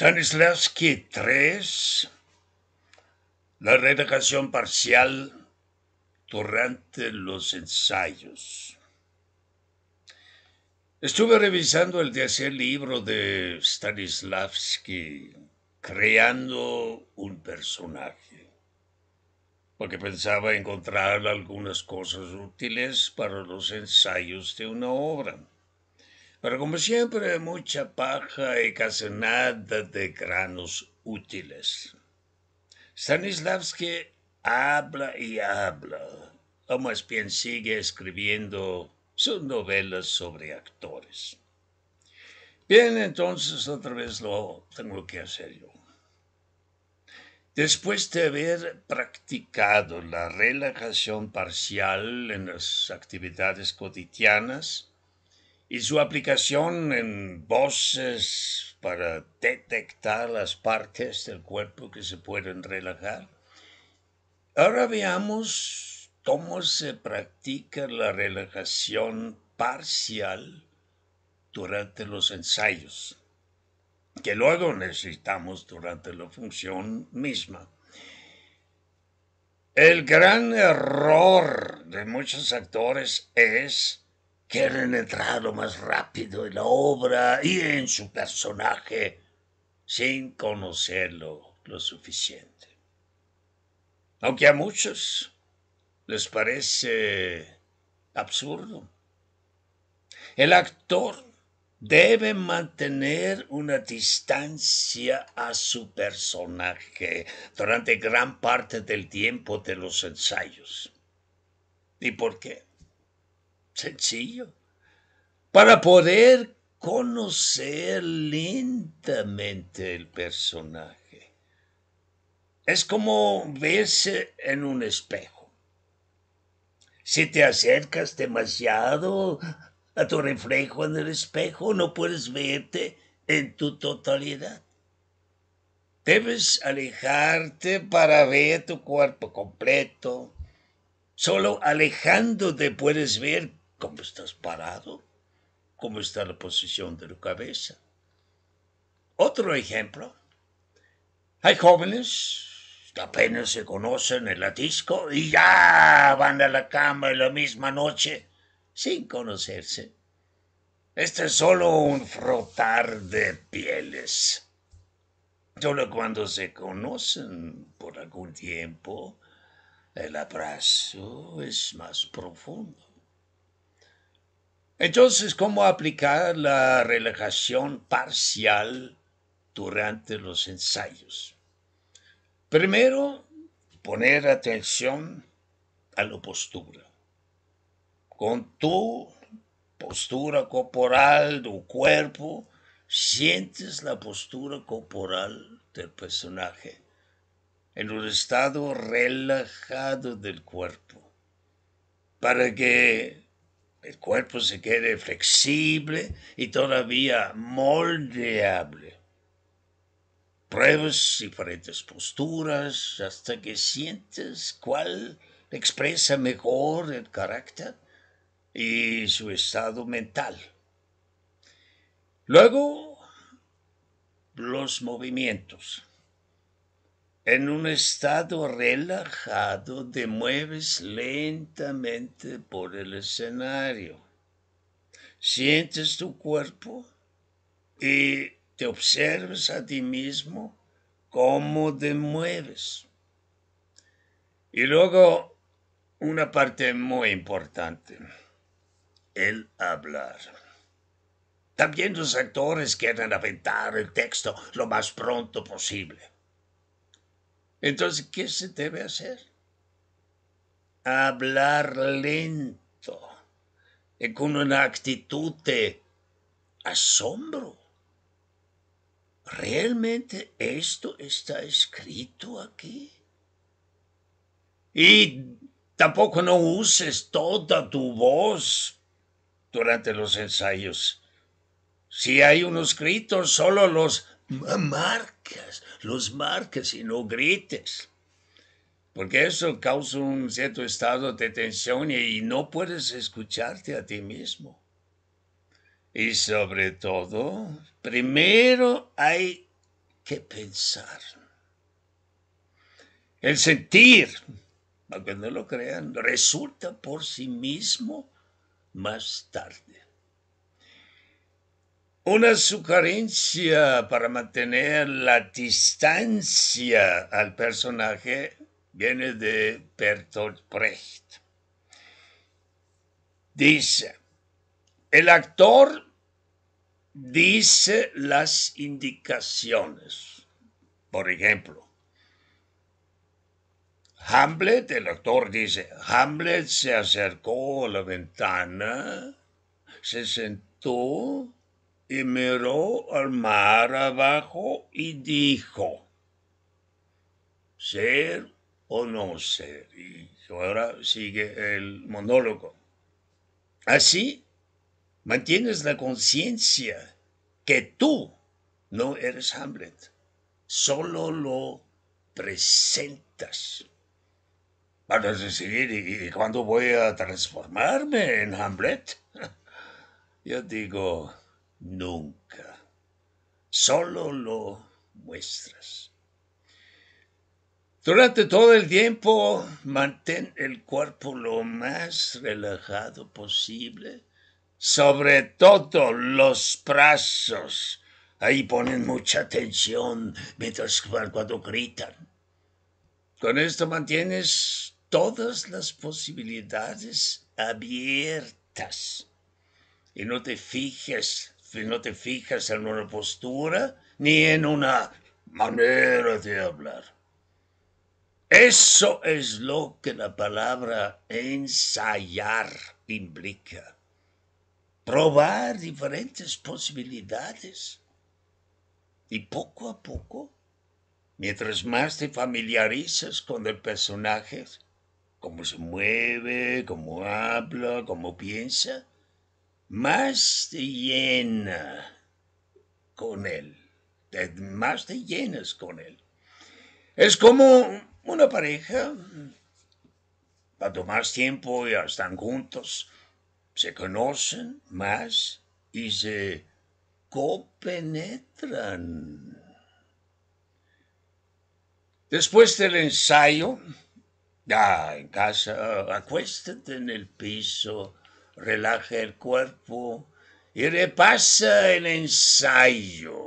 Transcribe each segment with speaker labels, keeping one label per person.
Speaker 1: Stanislavski 3, la redacción parcial durante los ensayos. Estuve revisando el tercer libro de Stanislavski, creando un personaje, porque pensaba encontrar algunas cosas útiles para los ensayos de una obra. Pero como siempre, mucha paja y casi nada de granos útiles. Stanislavski habla y habla, o más bien sigue escribiendo sus novelas sobre actores. Bien, entonces otra vez lo tengo que hacer yo. Después de haber practicado la relajación parcial en las actividades cotidianas, y su aplicación en voces para detectar las partes del cuerpo que se pueden relajar. Ahora veamos cómo se practica la relajación parcial durante los ensayos, que luego necesitamos durante la función misma. El gran error de muchos actores es quieren entrar lo más rápido en la obra y en su personaje sin conocerlo lo suficiente. Aunque a muchos les parece absurdo. El actor debe mantener una distancia a su personaje durante gran parte del tiempo de los ensayos. ¿Y por qué? sencillo, para poder conocer lentamente el personaje. Es como verse en un espejo. Si te acercas demasiado a tu reflejo en el espejo, no puedes verte en tu totalidad. Debes alejarte para ver tu cuerpo completo. Solo alejándote puedes ver ¿Cómo estás parado? ¿Cómo está la posición de tu cabeza? Otro ejemplo. Hay jóvenes que apenas se conocen en la disco y ya van a la cama en la misma noche sin conocerse. Este es solo un frotar de pieles. Solo cuando se conocen por algún tiempo, el abrazo es más profundo. Entonces, ¿cómo aplicar la relajación parcial durante los ensayos? Primero, poner atención a la postura. Con tu postura corporal, tu cuerpo, sientes la postura corporal del personaje en un estado relajado del cuerpo para que el cuerpo se quede flexible y todavía moldeable. Pruebas diferentes posturas hasta que sientes cuál expresa mejor el carácter y su estado mental. Luego, los movimientos. En un estado relajado te mueves lentamente por el escenario. Sientes tu cuerpo y te observas a ti mismo cómo te mueves. Y luego una parte muy importante, el hablar. También los actores quieren aventar el texto lo más pronto posible. Entonces, ¿qué se debe hacer? Hablar lento, y eh, con una actitud de asombro. ¿Realmente esto está escrito aquí? Y tampoco no uses toda tu voz durante los ensayos. Si hay unos gritos, solo los marcas, los marcas y no grites, porque eso causa un cierto estado de tensión y no puedes escucharte a ti mismo. Y sobre todo, primero hay que pensar. El sentir, aunque no lo crean, resulta por sí mismo más tarde. Una sugerencia para mantener la distancia al personaje viene de Bertolt Brecht. Dice, el actor dice las indicaciones. Por ejemplo, Hamlet, el actor dice, Hamlet se acercó a la ventana, se sentó y miró al mar abajo y dijo, ser o no ser. Y ahora sigue el monólogo. Así mantienes la conciencia que tú no eres Hamlet, solo lo presentas. Para decidir, ¿y cuándo voy a transformarme en Hamlet? Yo digo, nunca. Solo lo muestras. Durante todo el tiempo mantén el cuerpo lo más relajado posible, sobre todo los brazos. Ahí ponen mucha atención mientras cuando gritan. Con esto mantienes todas las posibilidades abiertas y no te fijes si no te fijas en una postura ni en una manera de hablar. Eso es lo que la palabra ensayar implica. Probar diferentes posibilidades. Y poco a poco, mientras más te familiarizas con el personaje, cómo se mueve, cómo habla, cómo piensa, más te llena con él, más te llenas con él. Es como una pareja, cuanto más tiempo ya están juntos, se conocen más y se copenetran. Después del ensayo, ya en casa, acuéstate en el piso relaja el cuerpo y repasa el ensayo.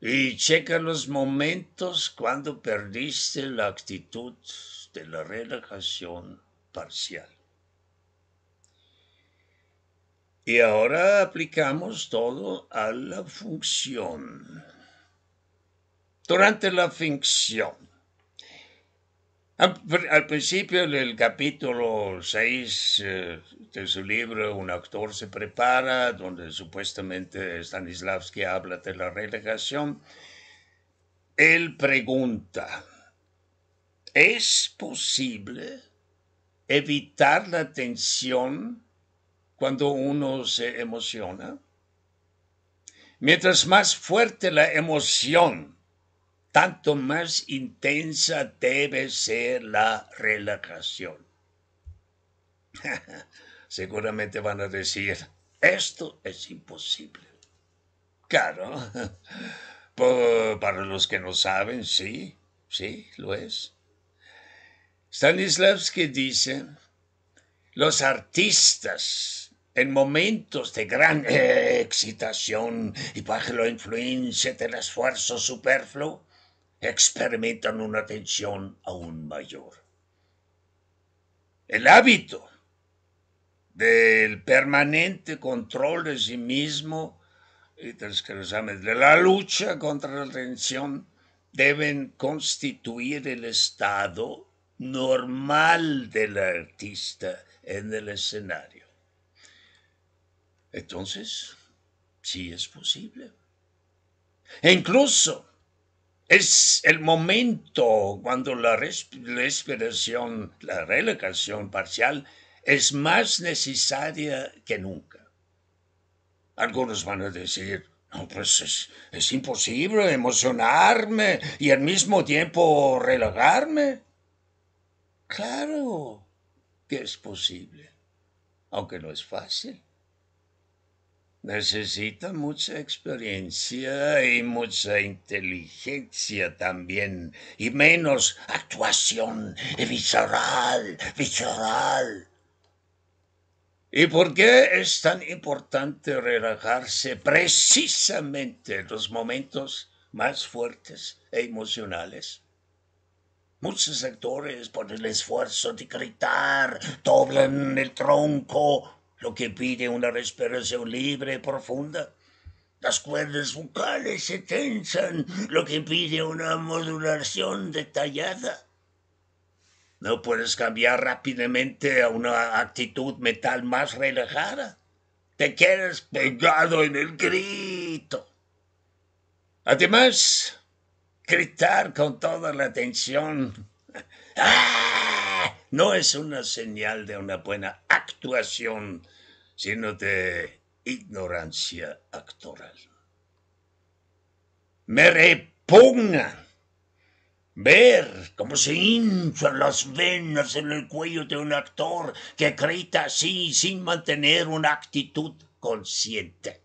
Speaker 1: Y checa los momentos cuando perdiste la actitud de la relajación parcial. Y ahora aplicamos todo a la función. Durante la función, Ah, al, principio del capítulo 6 de eh, su libro Un actor se prepara, donde supuestamente Stanislavski habla de la relegación, él pregunta, ¿es posible evitar la tensión cuando uno se emociona? Mientras más fuerte la emoción, tanto más intensa debe ser la relajación. Seguramente van a decir, esto es imposible. Claro, para los que no saben, sí, sí, lo es. Stanislavski dice, los artistas en momentos de gran excitación y bajo la influencia del esfuerzo superfluo, experimentan una tensión aún mayor. El hábito del permanente control de sí mismo y de la lucha contra la tensión deben constituir el estado normal del artista en el escenario. Entonces, sí es posible. E incluso es el momento cuando la respiración, la relajación parcial es más necesaria que nunca. Algunos van a decir, no, pues es, imposible emocionarme y al mismo tiempo relajarme. Claro que es posible, aunque no es fácil necesita mucha experiencia y mucha inteligencia también, y menos actuación visceral, visceral. ¿Y por qué es tan importante relajarse precisamente en los momentos más fuertes e emocionales? Muchos actores, por el esfuerzo de gritar, doblan el tronco lo que pide una respiración libre y profunda. Las cuerdas vocales se tensan, lo que pide una modulación detallada. No puedes cambiar rápidamente a una actitud mental más relajada. Te quedas pegado en el grito. Además, gritar con toda la tensión. ¡Ah! no es una señal de una buena actuación, sino de ignorancia actoral. Me repugna ver cómo se hinchan las venas en el cuello de un actor que grita así sin mantener una actitud consciente.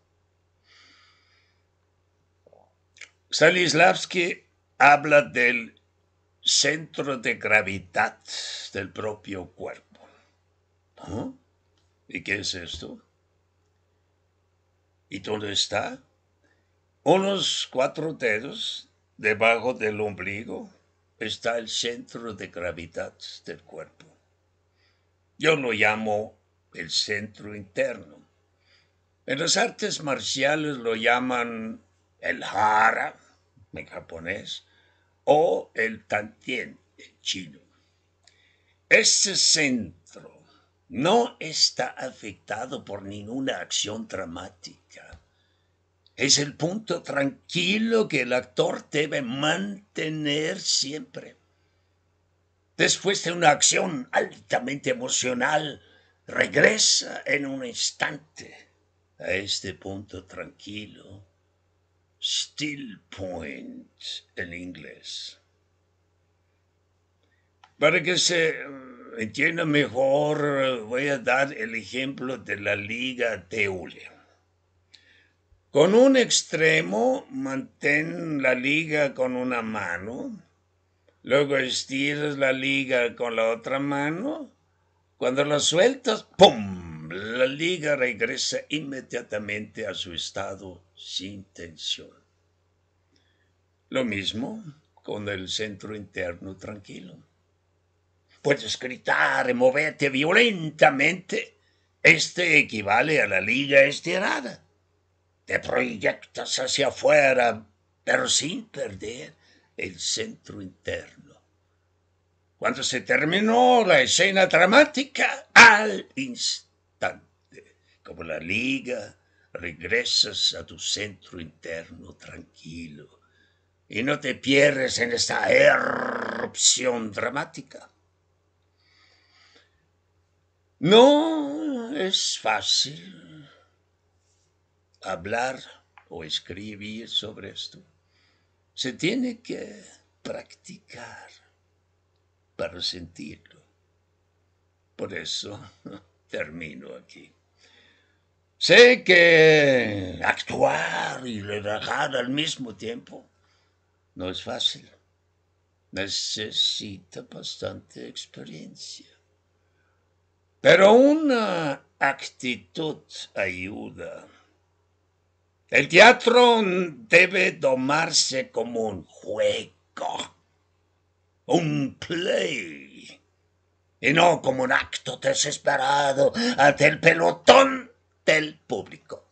Speaker 1: Stanislavski habla del centro de gravedad del propio cuerpo. ¿Ah? ¿Y qué es esto? ¿Y dónde está? Unos cuatro dedos debajo del ombligo está el centro de gravedad del cuerpo. Yo lo llamo el centro interno. En las artes marciales lo llaman el hara, en japonés, o el tantien chino. ese centro no está afectado por ninguna acción dramática. Es el punto tranquilo que el actor debe mantener siempre. Después de una acción altamente emocional, regresa en un instante a este punto tranquilo Still Point en inglés. Para que se mm, entienda mejor, voy a dar el ejemplo de la liga Teule. Con un extremo mantén la liga con una mano, luego estiras la liga con la otra mano, cuando la sueltas, ¡pum! La liga regresa inmediatamente a su estado sin tensión. Lo mismo con el centro interno tranquilo. Puedes gritar, moverte violentamente. Este equivale a la liga estirada. Te proyectas hacia afuera, pero sin perder el centro interno. Cuando se terminó la escena dramática, al instante, como la liga regresas a tu centro interno tranquilo y no te pierdes en esta erupción dramática. No es fácil hablar o escribir sobre esto. Se tiene que practicar para sentirlo. Por eso termino aquí. Sé que actuar y relajar al mismo tiempo no es fácil. Necesita bastante experiencia. Pero una actitud ayuda. El teatro debe tomarse como un juego, un play, y no como un acto desesperado ante el pelotón del público.